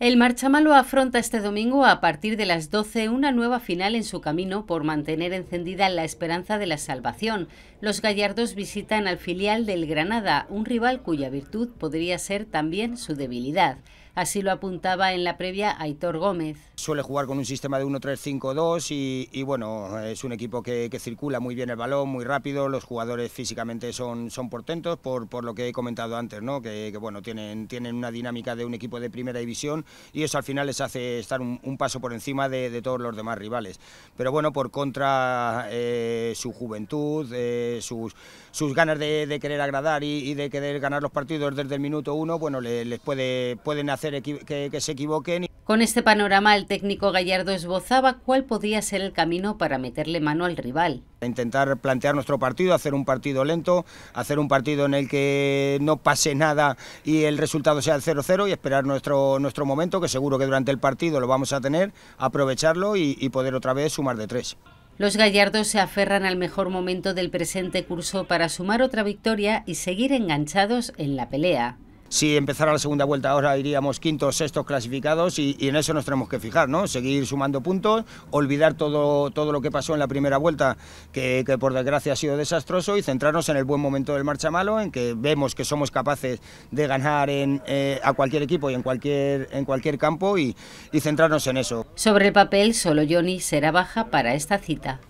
El Marchamalo afronta este domingo a partir de las 12 una nueva final en su camino por mantener encendida la esperanza de la salvación. Los gallardos visitan al filial del Granada, un rival cuya virtud podría ser también su debilidad. Así lo apuntaba en la previa Aitor Gómez. Suele jugar con un sistema de 1-3-5-2 y, bueno, es un equipo que, circula muy bien el balón, muy rápido, los jugadores físicamente son, son portentos por, por lo que he comentado antes, ¿no? que, bueno, tienen, tienen una dinámica de un equipo de primera división y eso al final les hace estar un, paso por encima de, todos los demás rivales. Pero bueno, por contra eh, su juventud, eh, sus, sus ganas de, querer agradar y, de querer ganar los partidos desde el minuto uno, bueno, les, puede, pueden hacer que, se equivoquen. Con este panorama, el técnico Gallardo esbozaba cuál podía ser el camino para meterle mano al rival. Intentar plantear nuestro partido, hacer un partido lento, hacer un partido en el que no pase nada y el resultado sea el 0-0 y esperar nuestro, nuestro momento, que seguro que durante el partido lo vamos a tener, aprovecharlo y poder otra vez sumar de tres. Los gallardos se aferran al mejor momento del presente curso para sumar otra victoria y seguir enganchados en la pelea si empezara la segunda vuelta ahora iríamos quintos, sextos clasificados y, en eso nos tenemos que fijar, ¿no? Seguir sumando puntos, olvidar todo, lo que pasó en la primera vuelta, que, por desgracia ha sido desastroso, y centrarnos en el buen momento del marcha malo, en que vemos que somos capaces de ganar eh, a cualquier equipo y en cualquier, en cualquier campo y, y centrarnos en eso. Sobre el papel, solo Johnny será baja para esta cita.